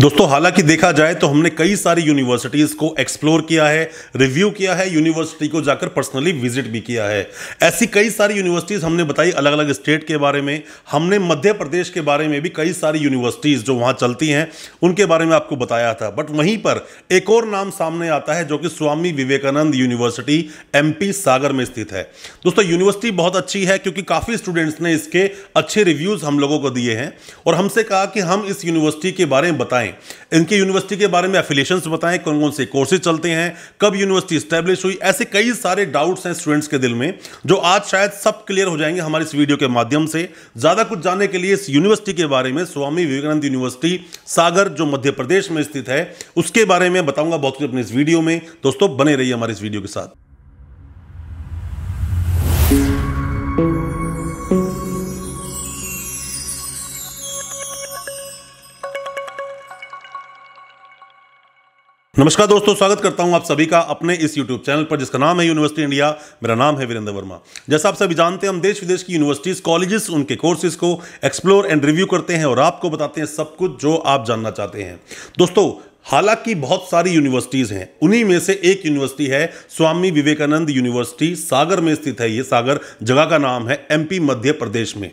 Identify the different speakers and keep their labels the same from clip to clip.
Speaker 1: दोस्तों हालांकि देखा जाए तो हमने कई सारी यूनिवर्सिटीज़ को एक्सप्लोर किया है रिव्यू किया है यूनिवर्सिटी को जाकर पर्सनली विजिट भी किया है ऐसी कई सारी यूनिवर्सिटीज़ हमने बताई अलग अलग स्टेट के बारे में हमने मध्य प्रदेश के बारे में भी कई सारी यूनिवर्सिटीज़ जो वहाँ चलती हैं उनके बारे में आपको बताया था बट वहीं पर एक और नाम सामने आता है जो कि स्वामी विवेकानंद यूनिवर्सिटी एम सागर में स्थित है दोस्तों यूनिवर्सिटी बहुत अच्छी है क्योंकि काफ़ी स्टूडेंट्स ने इसके अच्छे रिव्यूज़ हम लोगों को दिए हैं और हमसे कहा कि हम इस यूनिवर्सिटी के बारे में बताएं बताएं इनके यूनिवर्सिटी के बारे में एफिलेशन बताएं कौन कौन से कोर्सेज चलते हैं कब यूनिवर्सिटी स्टैब्लिश हुई ऐसे कई सारे डाउट्स हैं स्टूडेंट्स के दिल में जो आज शायद सब क्लियर हो जाएंगे हमारे इस वीडियो के माध्यम से ज़्यादा कुछ जानने के लिए इस यूनिवर्सिटी के बारे में स्वामी विवेकानंद यूनिवर्सिटी सागर जो मध्य प्रदेश में स्थित है उसके बारे में बताऊंगा बहुत कुछ अपने इस वीडियो में दोस्तों बने रहिए हमारे इस वीडियो के साथ नमस्कार दोस्तों स्वागत करता हूं आप सभी का अपने इस YouTube चैनल पर जिसका नाम है यूनिवर्सिटी इंडिया मेरा नाम है वीरेंद्र वर्मा जैसा आप सभी जानते हैं हम देश विदेश की यूनिवर्सिटीज़ कॉलेजेस उनके कोर्सेज को एक्सप्लोर एंड रिव्यू करते हैं और आपको बताते हैं सब कुछ जो आप जानना चाहते हैं दोस्तों हालांकि बहुत सारी यूनिवर्सिटीज़ हैं उन्हीं में से एक यूनिवर्सिटी है स्वामी विवेकानंद यूनिवर्सिटी सागर में स्थित है ये सागर जगह का नाम है एमपी मध्य प्रदेश में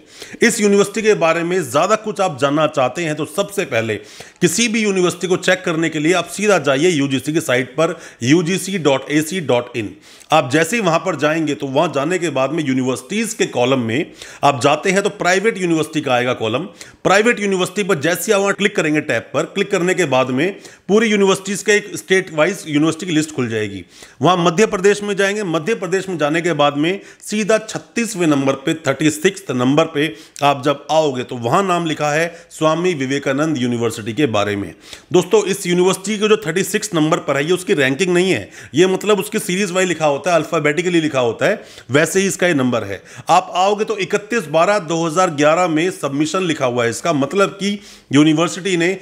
Speaker 1: इस यूनिवर्सिटी के बारे में ज़्यादा कुछ आप जानना चाहते हैं तो सबसे पहले किसी भी यूनिवर्सिटी को चेक करने के लिए आप सीधा जाइए यूजीसी की साइट पर यू आप जैसे ही वहां पर जाएंगे तो वहां जाने के बाद में यूनिवर्सिटीज़ के कॉलम में आप जाते हैं तो प्राइवेट यूनिवर्सिटी का आएगा कॉलम प्राइवेट यूनिवर्सिटी पर जैसे आप वहाँ क्लिक करेंगे टैब पर क्लिक करने के बाद में पूरी यूनिवर्सिटीज़ का एक स्टेट वाइज यूनिवर्सिटी की लिस्ट खुल जाएगी वहां मध्य प्रदेश में जाएंगे मध्य प्रदेश में जाने के बाद में सीधा छत्तीसवें नंबर पर थर्टी नंबर पर आप जब आओगे तो वहां नाम लिखा है स्वामी विवेकानंद यूनिवर्सिटी के बारे में दोस्तों इस यूनिवर्सिटी के जो थर्टी नंबर पर है ये उसकी रैंकिंग नहीं है ये मतलब उसकी सीरीज वाइज लिखा होता है अल्फ़ाबेटिकली लिखा होता है वैसे ही इसका ये नंबर है आप आओगे तो इकतीस बारह ग्यारह में सबमिशन लिखा हुआ है इसका मतलब कि यूनिवर्सिटी ने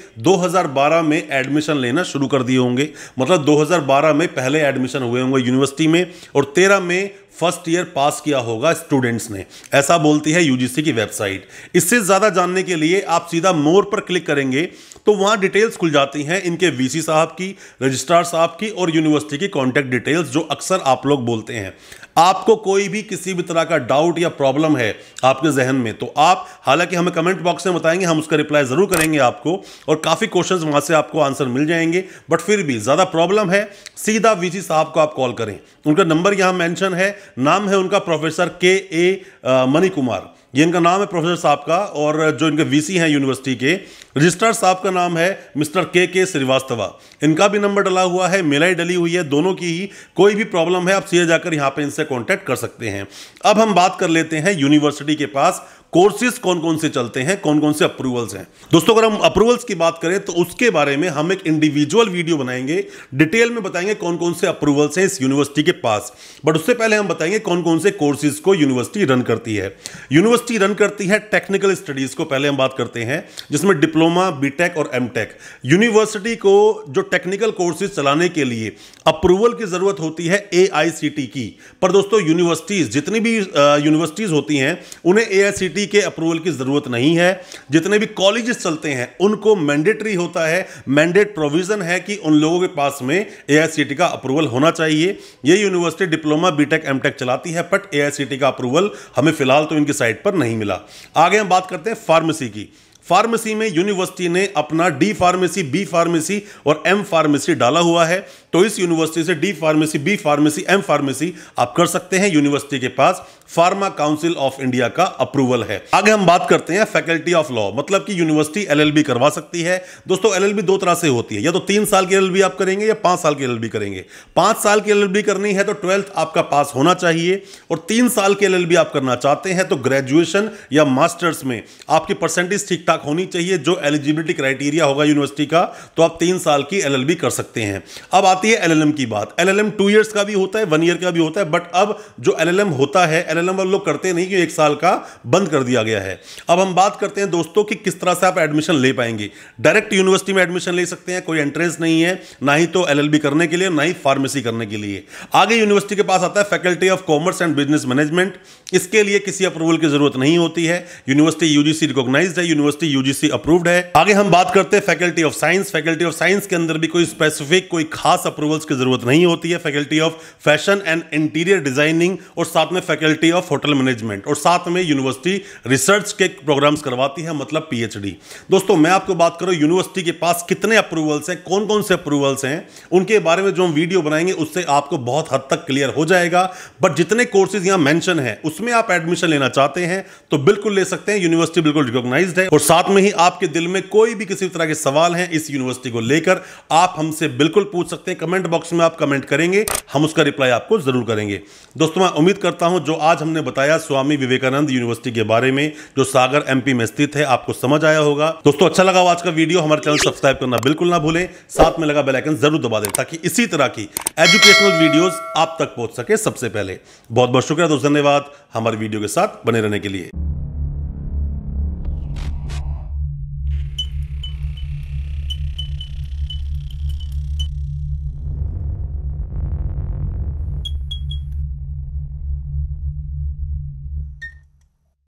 Speaker 1: बारह में एडमिशन एडमिशन लेना शुरू कर दिए होंगे मतलब 2012 में पहले एडमिशन हुए होंगे यूनिवर्सिटी में और 13 में फर्स्ट ईयर पास किया होगा स्टूडेंट्स ने ऐसा बोलती है यूजीसी की वेबसाइट इससे ज़्यादा जानने के लिए आप सीधा मोर पर क्लिक करेंगे तो वहाँ डिटेल्स खुल जाती हैं इनके वीसी साहब की रजिस्ट्रार साहब की और यूनिवर्सिटी की कॉन्टैक्ट डिटेल्स जो अक्सर आप लोग बोलते हैं आपको कोई भी किसी भी तरह का डाउट या प्रॉब्लम है आपके जहन में तो आप हालांकि हमें कमेंट बॉक्स में बताएंगे हम उसका रिप्लाई ज़रूर करेंगे आपको और काफ़ी क्वेश्चन वहाँ से आपको आंसर मिल जाएंगे बट फिर भी ज़्यादा प्रॉब्लम है सीधा वी साहब को आप कॉल करें उनका नंबर यहाँ मैंशन है नाम है उनका प्रोफेसर के ए मनी कुमार ये इनका नाम है प्रोफेसर साहब का और जो इनके वीसी हैं यूनिवर्सिटी के रजिस्ट्रार साहब का नाम है मिस्टर के के श्रीवास्तवा इनका भी नंबर डला हुआ है मेलाई डली हुई है दोनों की ही कोई भी प्रॉब्लम है आप सीधे जाकर यहाँ पे इनसे कांटेक्ट कर सकते हैं अब हम बात कर लेते हैं यूनिवर्सिटी के पास कोर्सेज कौन कौन से चलते हैं कौन कौन से अप्रूवल्स हैं दोस्तों अगर हम अप्रूवल्स की बात करें तो उसके बारे में हम एक इंडिविजुअल वीडियो बनाएंगे डिटेल में बताएंगे कौन कौन से अप्रूवल्स हैं इस यूनिवर्सिटी के पास बट उससे पहले हम बताएंगे कौन कौन से कोर्सेज को यूनिवर्सिटी रन करती है यूनिवर्सिटी रन करती है टेक्निकल स्टडीज को पहले हम बात करते हैं जिसमें डिप्लोमा बीटेक और एम यूनिवर्सिटी को जो टेक्निकल कोर्सेज चलाने के लिए अप्रूवल की जरूरत होती है ए की पर दोस्तों यूनिवर्सिटीज जितनी भी यूनिवर्सिटीज होती हैं उन्हें ए यूजीसी के अप्रूवल की ज़रूरत नहीं है जितने भी कॉलेजेस चलते हैं उनको मैंडेटरी होता है मैंडेट प्रोविज़न है कि उन लोगों के पास में ए का अप्रूवल होना चाहिए ये यूनिवर्सिटी डिप्लोमा बीटेक एमटेक चलाती है बट ए का अप्रूवल हमें फ़िलहाल तो इनकी साइट पर नहीं मिला आगे हम बात करते हैं फार्मेसी की फार्मेसी में यूनिवर्सिटी ने अपना डी फार्मेसी बी फार्मेसी और एम फार्मेसी डाला हुआ है तो इस यूनिवर्सिटी से D pharmacy B pharmacy M pharmacy आप कर सकते हैं यूनिवर्सिटी के पास फार्मा काउंसिल ऑफ इंडिया का अप्रूवल है आगे हम बात करते हैं फैकल्टी ऑफ लॉ मतलब कि यूनिवर्सिटी एलएलबी करवा सकती है दोस्तों एलएलबी दो तरह से होती है या तो तीन साल की एलएलबी आप करेंगे या पांच साल की एलएलबी करेंगे पांच साल की एलएलबी करनी है तो ट्वेल्थ आपका पास होना चाहिए और तीन साल की एलएलबी आप करना चाहते हैं तो ग्रेजुएशन या मास्टर्स में आपकी परसेंटेज ठीक ठाक होनी चाहिए जो एलिजिबिलिटी क्राइटेरिया होगा यूनिवर्सिटी का तो आप तीन साल की एल कर सकते हैं अब आती है एल की बात एल एल का भी होता है वन ईयर का भी होता है बट अब जो एल होता है एनएलएम वाले लोग करते नहीं कि एक साल का बंद कर दिया गया है अब हम बात करते हैं दोस्तों कि किस तरह से आप एडमिशन ले पाएंगे डायरेक्ट यूनिवर्सिटी में एडमिशन ले सकते हैं कोई एंट्रेंस नहीं है ना ही तो एलएलबी करने के लिए ना ही फार्मेसी करने के लिए आगे यूनिवर्सिटी के पास आता है faculty of commerce and business management इसके लिए किसी अप्रूवल की जरूरत नहीं होती है यूनिवर्सिटी यूजीसी रिकॉग्नाइज्ड है यूनिवर्सिटी यूजीसी अप्रूव्ड है आगे हम बात करते हैं faculty of science faculty of science के अंदर भी कोई स्पेसिफिक कोई खास अप्रूवल्स की जरूरत नहीं होती है faculty of fashion and interior designing और साथ में faculty faculty of hotel management और साथ में यूनिवर्सिटी रिसर्च के प्रोग्राम्स करवाती है मतलब पीएचडी दोस्तों मैं आपको बात करूँ यूनिवर्सिटी के पास कितने अप्रूवल्स हैं कौन कौन से अप्रूवल्स हैं उनके बारे में जो हम वीडियो बनाएंगे उससे आपको बहुत हद तक क्लियर हो जाएगा बट जितने कोर्सेज यहाँ मैंशन है उसमें आप एडमिशन लेना चाहते हैं तो बिल्कुल ले सकते हैं यूनिवर्सिटी बिल्कुल रिकोगनाइज है और साथ में ही आपके दिल में कोई भी किसी तरह के सवाल हैं इस यूनिवर्सिटी को लेकर आप हमसे बिल्कुल पूछ सकते हैं कमेंट बॉक्स में आप कमेंट करेंगे हम उसका रिप्लाई आपको जरूर करेंगे दोस्तों मैं उम्मीद करता हूं जो आज आज हमने बताया स्वामी विवेकानंद यूनिवर्सिटी के बारे में जो सागर एमपी में स्थित है आपको समझ आया होगा दोस्तों अच्छा लगा आज का वीडियो हमारे चैनल सब्सक्राइब करना बिल्कुल ना भूलें साथ में लगा बेलाइकन जरूर दबा दें ताकि इसी तरह की एजुकेशनल वीडियो आप तक पहुंच सके सबसे पहले बहुत बहुत शुक्रिया दोस्त धन्यवाद हमारे वीडियो के साथ बने रहने के लिए